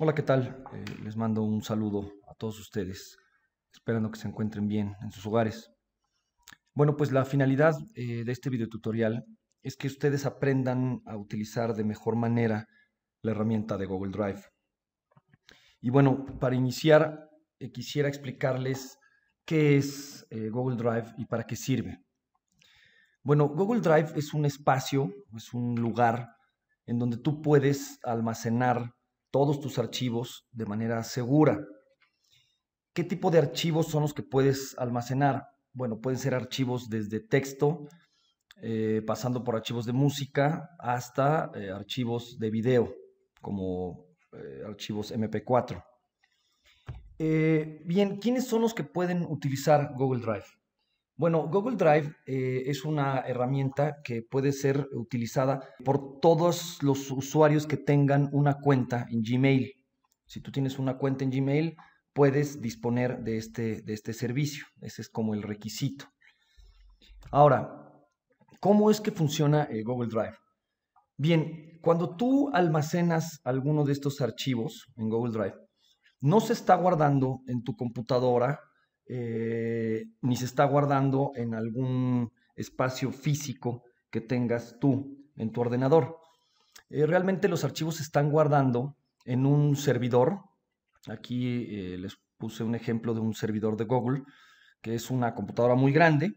Hola, ¿qué tal? Eh, les mando un saludo a todos ustedes, esperando que se encuentren bien en sus hogares. Bueno, pues la finalidad eh, de este videotutorial es que ustedes aprendan a utilizar de mejor manera la herramienta de Google Drive. Y bueno, para iniciar, eh, quisiera explicarles qué es Google Drive y para qué sirve. Bueno, Google Drive es un espacio, es un lugar en donde tú puedes almacenar todos tus archivos de manera segura. ¿Qué tipo de archivos son los que puedes almacenar? Bueno, pueden ser archivos desde texto, eh, pasando por archivos de música, hasta eh, archivos de video, como eh, archivos MP4. bien, ¿quiénes son los que pueden utilizar Google Drive? Bueno, Google Drive eh, es una herramienta que puede ser utilizada por todos los usuarios que tengan una cuenta en Gmail. Si tú tienes una cuenta en Gmail, puedes disponer de este, de este servicio. Ese es como el requisito. Ahora, ¿cómo es que funciona el Google Drive? Bien, cuando tú almacenas alguno de estos archivos en Google Drive, no se está guardando en tu computadora eh, ni se está guardando en algún espacio físico que tengas tú en tu ordenador. Eh, realmente los archivos se están guardando en un servidor. Aquí eh, les puse un ejemplo de un servidor de Google, que es una computadora muy grande.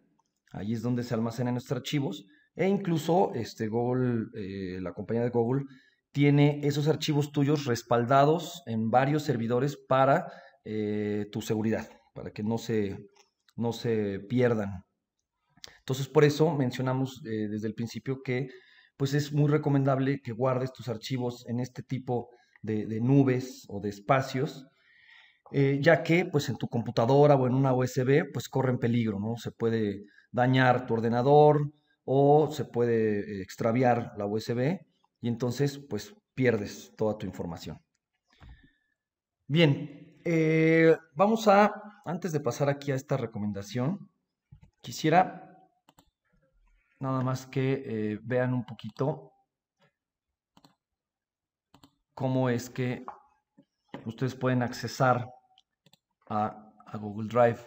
ahí es donde se almacenan nuestros archivos. E incluso este Google, la compañía de Google, tiene esos archivos tuyos respaldados en varios servidores para tu seguridad para que no se, no se pierdan. Entonces, por eso mencionamos eh, desde el principio que pues es muy recomendable que guardes tus archivos en este tipo de, nubes o de espacios, eh, ya que pues en tu computadora o en una USB pues corren peligro, ¿no? Se puede dañar tu ordenador o se puede extraviar la USB y entonces pues pierdes toda tu información. Bien, eh, vamos a antes de pasar aquí a esta recomendación, quisiera nada más que eh, vean un poquito cómo es que ustedes pueden accesar a, Google Drive.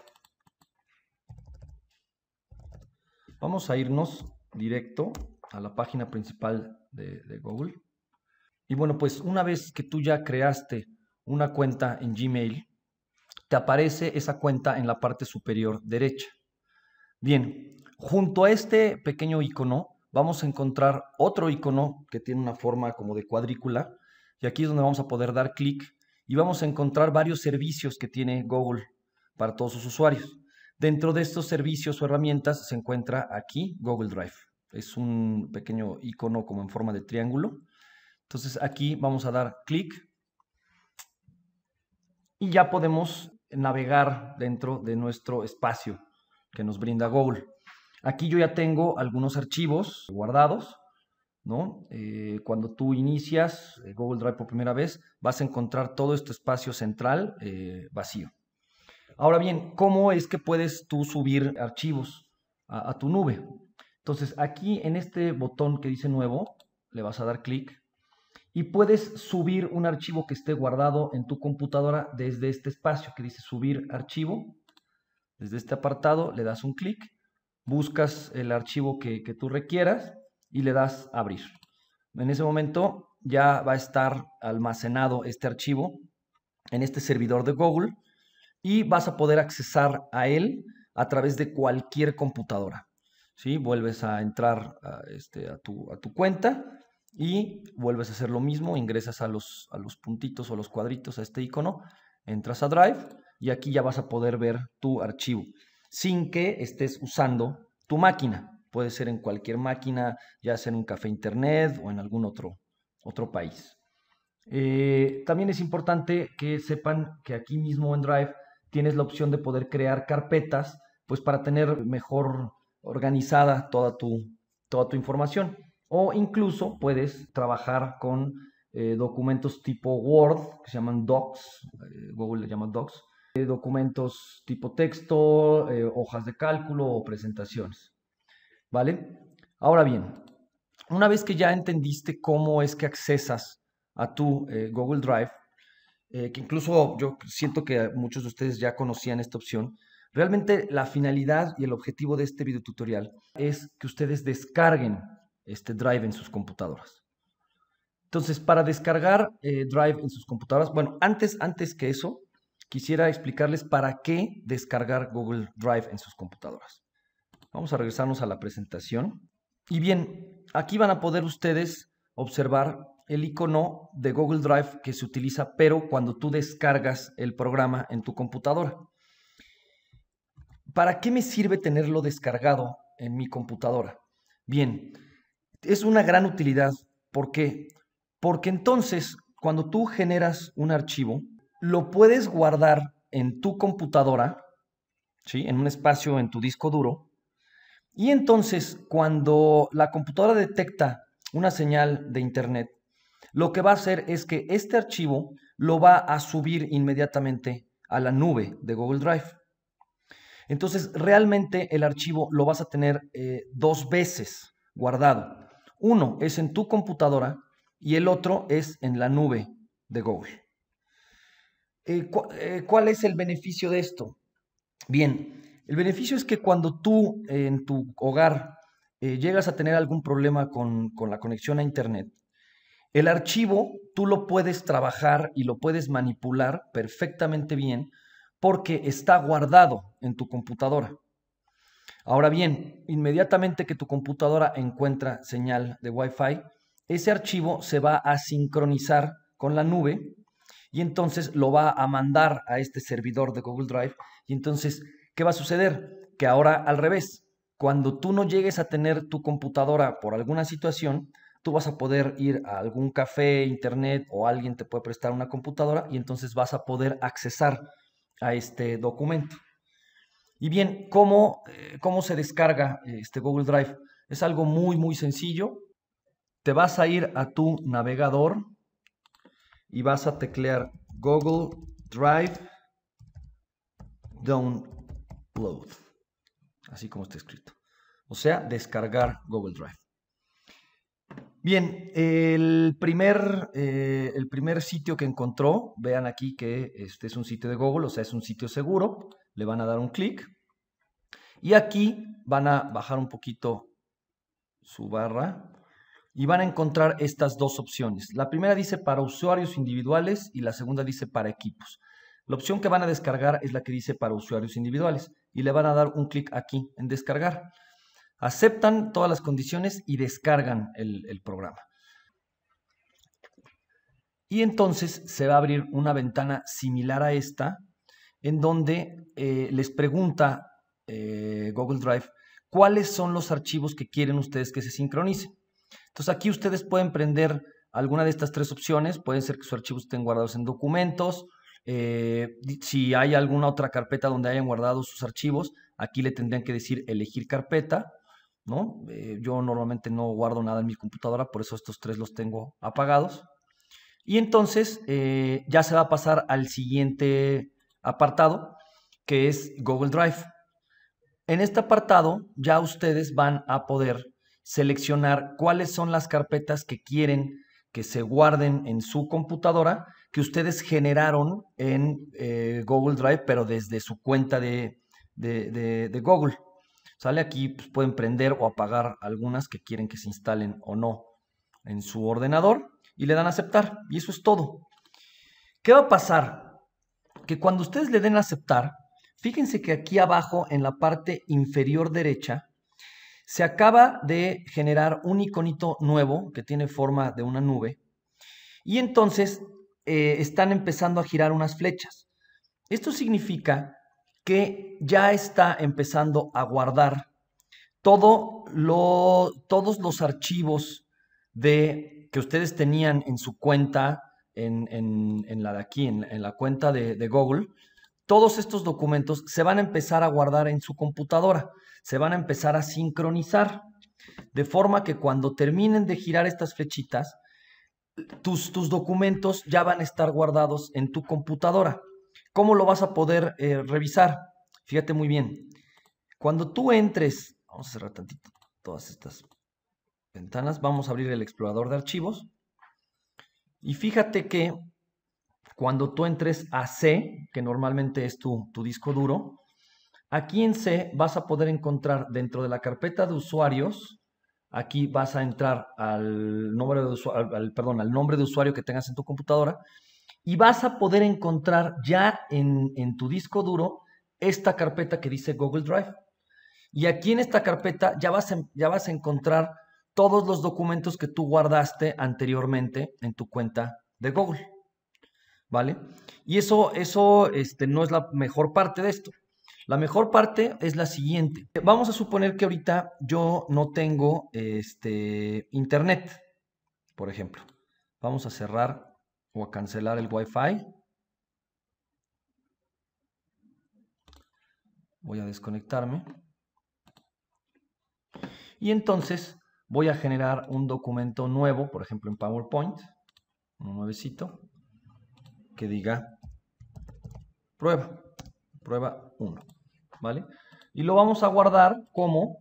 Vamos a irnos directo a la página principal de, Google. Y bueno, pues una vez que tú ya creaste una cuenta en Gmail, aparece esa cuenta en la parte superior derecha. Bien, junto a este pequeño icono vamos a encontrar otro icono que tiene una forma como de cuadrícula y aquí es donde vamos a poder dar clic y vamos a encontrar varios servicios que tiene Google para todos sus usuarios. Dentro de estos servicios o herramientas se encuentra aquí Google Drive. Es un pequeño icono como en forma de triángulo. Entonces aquí vamos a dar clic y ya podemos navegar dentro de nuestro espacio que nos brinda Google. Aquí yo ya tengo algunos archivos guardados, ¿no? Eh, cuando tú inicias eh, Google Drive por primera vez, vas a encontrar todo este espacio central eh, vacío. Ahora bien, ¿cómo es que puedes tú subir archivos a, a tu nube? Entonces, aquí en este botón que dice nuevo, le vas a dar clic y puedes subir un archivo que esté guardado en tu computadora desde este espacio que dice subir archivo. Desde este apartado le das un clic, buscas el archivo que, tú requieras y le das abrir. En ese momento ya va a estar almacenado este archivo en este servidor de Google y vas a poder accesar a él a través de cualquier computadora. si Vuelves a entrar este, a, tu, a tu cuenta y vuelves a hacer lo mismo, ingresas a los, a los puntitos o los cuadritos a este icono, entras a Drive y aquí ya vas a poder ver tu archivo sin que estés usando tu máquina. Puede ser en cualquier máquina, ya sea en un café internet o en algún otro, otro país. Eh, también es importante que sepan que aquí mismo en Drive tienes la opción de poder crear carpetas, pues para tener mejor organizada toda tu, toda tu información. O incluso puedes trabajar con eh, documentos tipo Word, que se llaman Docs, eh, Google le llama Docs, eh, documentos tipo texto, hojas de cálculo o presentaciones. ¿Vale? Ahora bien, una vez que ya entendiste cómo es que accesas a tu Google Drive, que incluso yo siento que muchos de ustedes ya conocían esta opción, realmente la finalidad y el objetivo de este video tutorial es que ustedes descarguen este Drive en sus computadoras. Entonces, para descargar eh, Drive en sus computadoras, bueno, antes, antes que eso, quisiera explicarles para qué descargar Google Drive en sus computadoras. Vamos a regresarnos a la presentación. Y bien, aquí van a poder ustedes observar el icono de Google Drive que se utiliza, pero cuando tú descargas el programa en tu computadora. ¿Para qué me sirve tenerlo descargado en mi computadora? Bien, es una gran utilidad. ¿Por qué? Porque entonces, cuando tú generas un archivo, lo puedes guardar en tu computadora, ¿sí? en un espacio en tu disco duro, y entonces cuando la computadora detecta una señal de Internet, lo que va a hacer es que este archivo lo va a subir inmediatamente a la nube de Google Drive. Entonces, realmente el archivo lo vas a tener eh, dos veces guardado. Uno es en tu computadora y el otro es en la nube de Google. Eh, eh, ¿Cuál es el beneficio de esto? Bien, el beneficio es que cuando tú eh, en tu hogar llegas a tener algún problema con la conexión a Internet, el archivo tú lo puedes trabajar y lo puedes manipular perfectamente bien porque está guardado en tu computadora. Ahora bien, inmediatamente que tu computadora encuentra señal de Wi-Fi, ese archivo se va a sincronizar con la nube y entonces lo va a mandar a este servidor de Google Drive. Y entonces, ¿qué va a suceder? Que ahora al revés, cuando tú no llegues a tener tu computadora por alguna situación, tú vas a poder ir a algún café, internet o alguien te puede prestar una computadora y entonces vas a poder accesar a este documento. Y bien, ¿cómo, eh, cómo se descarga este Google Drive? Es algo muy, muy sencillo. Te vas a ir a tu navegador y vas a teclear Google Drive Download. Así como está escrito. O sea, descargar Google Drive. Bien, el primer, eh, el primer sitio que encontró, vean aquí que este es un sitio de Google, o sea, es un sitio seguro le van a dar un clic y aquí van a bajar un poquito su barra y van a encontrar estas dos opciones. La primera dice para usuarios individuales y la segunda dice para equipos. La opción que van a descargar es la que dice para usuarios individuales y le van a dar un clic aquí en descargar. Aceptan todas las condiciones y descargan el, programa. Y entonces se va a abrir una ventana similar a esta, en donde eh, les pregunta eh, Google Drive cuáles son los archivos que quieren ustedes que se sincronicen. Entonces aquí ustedes pueden prender alguna de estas tres opciones, pueden ser que sus archivos estén guardados en documentos, eh, si hay alguna otra carpeta donde hayan guardado sus archivos, aquí le tendrían que decir elegir carpeta, ¿no? yo normalmente no guardo nada en mi computadora, por eso estos tres los tengo apagados. Y entonces ya se va a pasar al siguiente apartado, que es Google Drive. En este apartado ya ustedes van a poder seleccionar cuáles son las carpetas que quieren que se guarden en su computadora que ustedes generaron en eh, Google Drive, pero desde su cuenta de, Google. Sale aquí, pues, pueden prender o apagar algunas que quieren que se instalen o no en su ordenador y le dan a aceptar. Y eso es todo. ¿Qué va a pasar? que cuando ustedes le den a aceptar, fíjense que aquí abajo en la parte inferior derecha se acaba de generar un iconito nuevo que tiene forma de una nube y entonces eh, están empezando a girar unas flechas. Esto significa que ya está empezando a guardar todo todos los archivos de, que ustedes tenían en su cuenta en, la de aquí, en, la cuenta de, Google, todos estos documentos se van a empezar a guardar en su computadora, se van a empezar a sincronizar, de forma que cuando terminen de girar estas flechitas, tus, tus documentos ya van a estar guardados en tu computadora. ¿Cómo lo vas a poder eh, revisar? Fíjate muy bien. Cuando tú entres, vamos a cerrar tantito todas estas ventanas, vamos a abrir el explorador de archivos. Y fíjate que cuando tú entres a C, que normalmente es tu, disco duro, aquí en C vas a poder encontrar dentro de la carpeta de usuarios, aquí vas a entrar al nombre de usuario, perdón, al nombre de usuario que tengas en tu computadora y vas a poder encontrar ya en, tu disco duro esta carpeta que dice Google Drive. Y aquí en esta carpeta ya vas a encontrar todos los documentos que tú guardaste anteriormente en tu cuenta de Google. ¿Vale? Y eso, eso este, no es la mejor parte de esto. La mejor parte es la siguiente. Vamos a suponer que ahorita yo no tengo este, internet, por ejemplo. Vamos a cerrar o a cancelar el Wi-Fi. Voy a desconectarme. Y entonces voy a generar un documento nuevo, por ejemplo en PowerPoint, un nuevecito, que diga prueba, prueba 1, ¿vale? Y lo vamos a guardar como,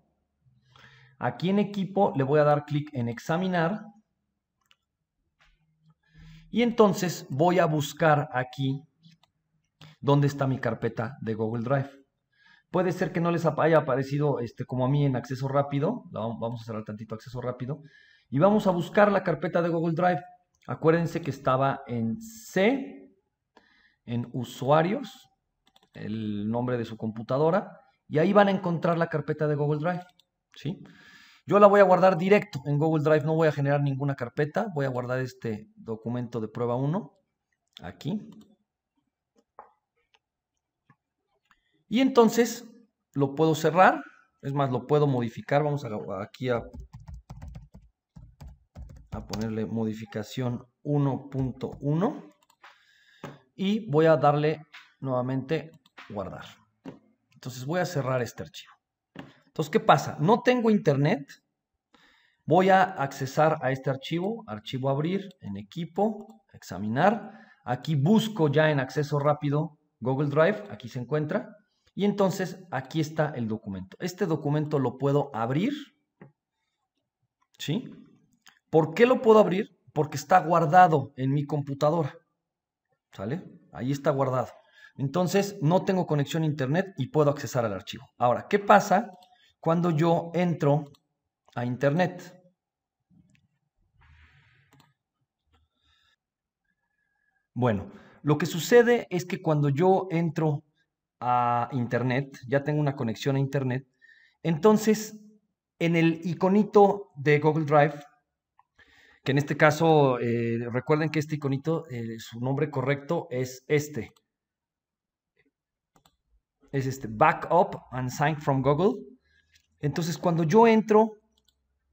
aquí en equipo le voy a dar clic en examinar, y entonces voy a buscar aquí dónde está mi carpeta de Google Drive. Puede ser que no les haya aparecido este, como a mí en acceso rápido. Vamos a cerrar tantito acceso rápido. Y vamos a buscar la carpeta de Google Drive. Acuérdense que estaba en C, en usuarios, el nombre de su computadora. Y ahí van a encontrar la carpeta de Google Drive. ¿sí? Yo la voy a guardar directo en Google Drive. No voy a generar ninguna carpeta. Voy a guardar este documento de prueba 1 aquí. Y entonces lo puedo cerrar, es más, lo puedo modificar, vamos a, aquí a, a ponerle modificación 1.1 y voy a darle nuevamente guardar. Entonces voy a cerrar este archivo. Entonces, ¿qué pasa? No tengo internet. Voy a accesar a este archivo, archivo abrir, en equipo, examinar. Aquí busco ya en acceso rápido Google Drive, aquí se encuentra. Y entonces aquí está el documento. Este documento lo puedo abrir. ¿Sí? ¿Por qué lo puedo abrir? Porque está guardado en mi computadora. ¿Sale? Ahí está guardado. Entonces no tengo conexión a internet y puedo accesar al archivo. Ahora, ¿qué pasa cuando yo entro a internet? Bueno, lo que sucede es que cuando yo entro a Internet, ya tengo una conexión a Internet. Entonces, en el iconito de Google Drive, que en este caso, eh, recuerden que este iconito, eh, su nombre correcto es este. Es este, Backup and Sign from Google. Entonces, cuando yo entro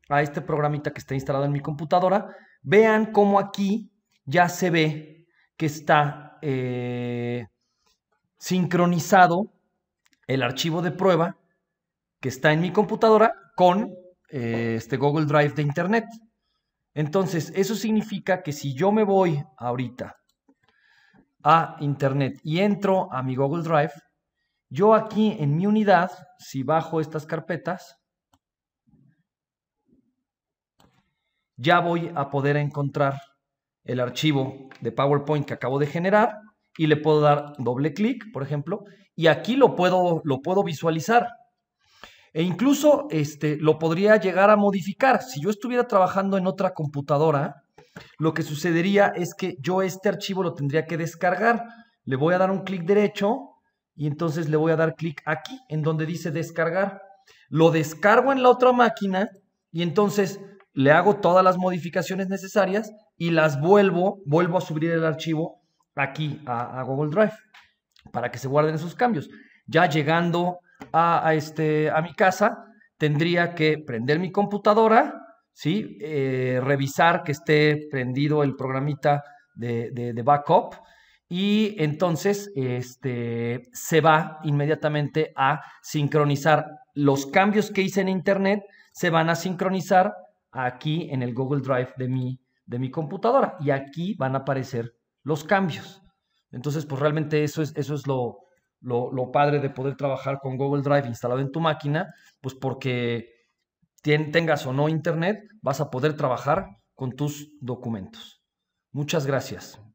a este programita que está instalado en mi computadora, vean cómo aquí ya se ve que está eh, sincronizado el archivo de prueba que está en mi computadora con eh, este Google Drive de Internet. Entonces, eso significa que si yo me voy ahorita a Internet y entro a mi Google Drive, yo aquí en mi unidad, si bajo estas carpetas, ya voy a poder encontrar el archivo de PowerPoint que acabo de generar y le puedo dar doble clic, por ejemplo, y aquí lo puedo, lo puedo visualizar. E incluso este, lo podría llegar a modificar. Si yo estuviera trabajando en otra computadora, lo que sucedería es que yo este archivo lo tendría que descargar. Le voy a dar un clic derecho y entonces le voy a dar clic aquí, en donde dice descargar. Lo descargo en la otra máquina y entonces le hago todas las modificaciones necesarias y las vuelvo, vuelvo a subir el archivo aquí a, Google Drive para que se guarden esos cambios. Ya llegando a, este, a mi casa, tendría que prender mi computadora, ¿sí? Eh, revisar que esté prendido el programita de, de, de backup y entonces este, se va inmediatamente a sincronizar los cambios que hice en Internet, se van a sincronizar aquí en el Google Drive de mi, de mi computadora y aquí van a aparecer los cambios. Entonces, pues realmente eso es, eso es lo, lo, padre de poder trabajar con Google Drive instalado en tu máquina, pues porque tengas o no internet, vas a poder trabajar con tus documentos. Muchas gracias.